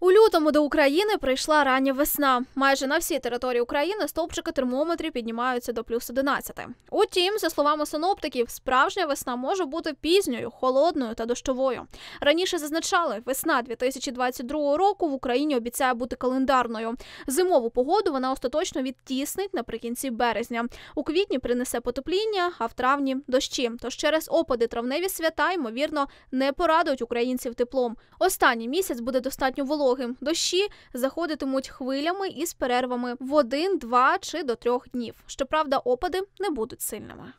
У лютому до України прийшла рання весна. Майже на всій території України стовпчики термометрів піднімаються до плюс 11. Утім, за словами синоптиків, справжня весна може бути пізньою, холодною та дощовою. Раніше зазначали, весна 2022 року в Україні обіцяє бути календарною. Зимову погоду вона остаточно відтіснить наприкінці березня. У квітні принесе потепління, а в травні дощі. Тож через опади травневі свята ймовірно не порадують українців теплом. Останній місяць буде достатньо воло вологим. Дощі заходитимуть хвилями із перервами в один, два чи до трьох днів. Щоправда, опади не будуть сильними.